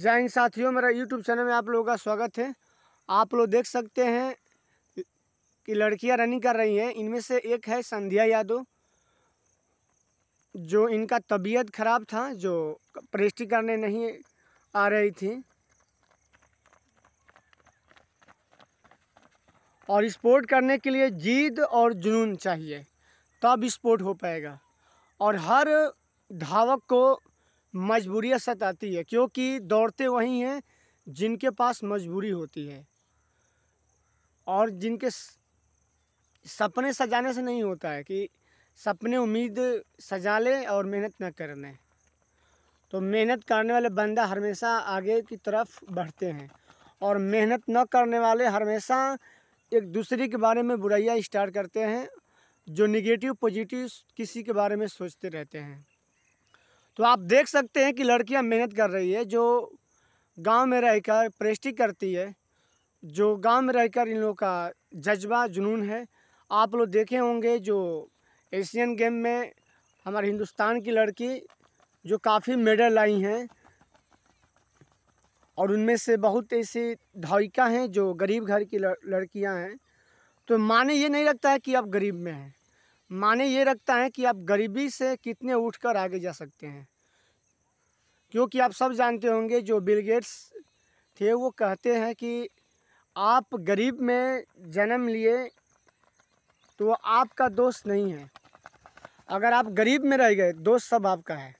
जय हिंद साथियों मेरा यूट्यूब चैनल में आप लोगों का स्वागत है आप लोग देख सकते हैं कि लड़कियां रनिंग कर रही हैं इनमें से एक है संध्या यादव जो इनका तबीयत खराब था जो प्रेस्टी करने नहीं आ रही थी और स्पोर्ट करने के लिए जीद और जुनून चाहिए तब स्पोर्ट हो पाएगा और हर धावक को मजबूरिया सताती है क्योंकि दौड़ते वही हैं जिनके पास मजबूरी होती है और जिनके सपने सजाने से नहीं होता है कि सपने उम्मीद सजा लें और मेहनत न कर लें तो मेहनत करने वाले बंदा हमेशा आगे की तरफ बढ़ते हैं और मेहनत न करने वाले हमेशा एक दूसरे के बारे में बुराइयाँ स्टार्ट करते हैं जो निगेटिव पॉजिटिव किसी के बारे में सोचते रहते हैं तो आप देख सकते हैं कि लड़कियां मेहनत कर रही है जो गांव में रहकर प्रेस्टी करती है जो गांव में रहकर इन लोग का जज्बा जुनून है आप लोग देखे होंगे जो एशियन गेम में हमारे हिंदुस्तान की लड़की जो काफ़ी मेडल लाई हैं और उनमें से बहुत ऐसी धाविका हैं जो गरीब घर की लड़कियां हैं तो माने ये नहीं लगता है कि आप गरीब में हैं माने ये रखता है कि आप गरीबी से कितने उठकर आगे जा सकते हैं क्योंकि आप सब जानते होंगे जो बिल गेट्स थे वो कहते हैं कि आप गरीब में जन्म लिए तो आपका दोस्त नहीं है अगर आप गरीब में रह गए दोस्त सब आपका है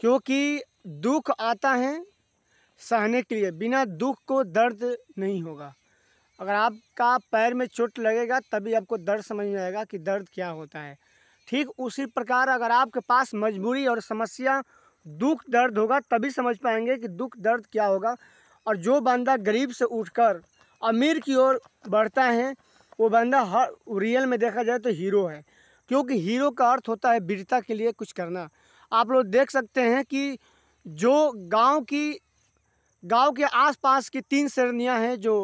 क्योंकि दुख आता है सहने के लिए बिना दुख को दर्द नहीं होगा अगर आपका पैर में चोट लगेगा तभी आपको दर्द समझ में आएगा कि दर्द क्या होता है ठीक उसी प्रकार अगर आपके पास मजबूरी और समस्या दुख दर्द होगा तभी समझ पाएंगे कि दुख दर्द क्या होगा और जो बंदा गरीब से उठकर अमीर की ओर बढ़ता है वो बंदा हर रियल में देखा जाए तो हीरो है क्योंकि हीरो का अर्थ होता है वीरता के लिए कुछ करना आप लोग देख सकते हैं कि जो गांव की गांव के आसपास की तीन श्रेणियाँ हैं जो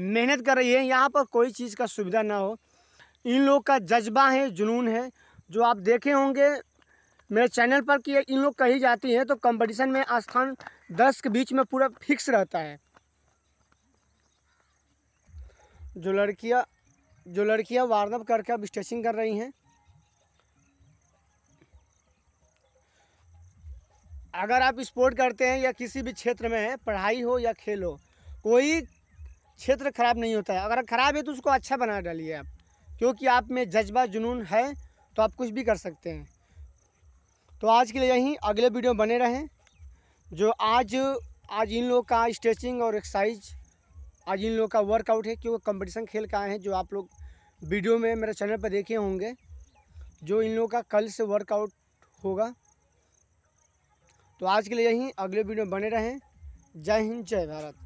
मेहनत कर रही है यहाँ पर कोई चीज़ का सुविधा ना हो इन लोग का जज्बा है जुनून है जो आप देखे होंगे मेरे चैनल पर कि इन लोग कही जाती हैं तो कंपटीशन में स्थान दस के बीच में पूरा फिक्स रहता है जो लड़कियां जो लड़कियां वार्मअप करके अब स्ट्रेचिंग कर रही हैं अगर आप स्पोर्ट करते हैं या किसी भी क्षेत्र में पढ़ाई हो या खेल हो कोई क्षेत्र ख़राब नहीं होता है अगर ख़राब है तो उसको अच्छा बना डालिए आप क्योंकि आप में जज्बा जुनून है तो आप कुछ भी कर सकते हैं तो आज के लिए यहीं अगले वीडियो बने रहें जो आज आज इन लोग का स्ट्रेचिंग और एक्सरसाइज आज इन लोग का वर्कआउट है क्योंकि कंपटीशन खेल का हैं जो आप लोग वीडियो में मेरे चैनल पर देखे होंगे जो इन लोगों का कल से वर्कआउट होगा तो आज के लिए यहीं अगले वीडियो बने रहें जय हिंद जय भारत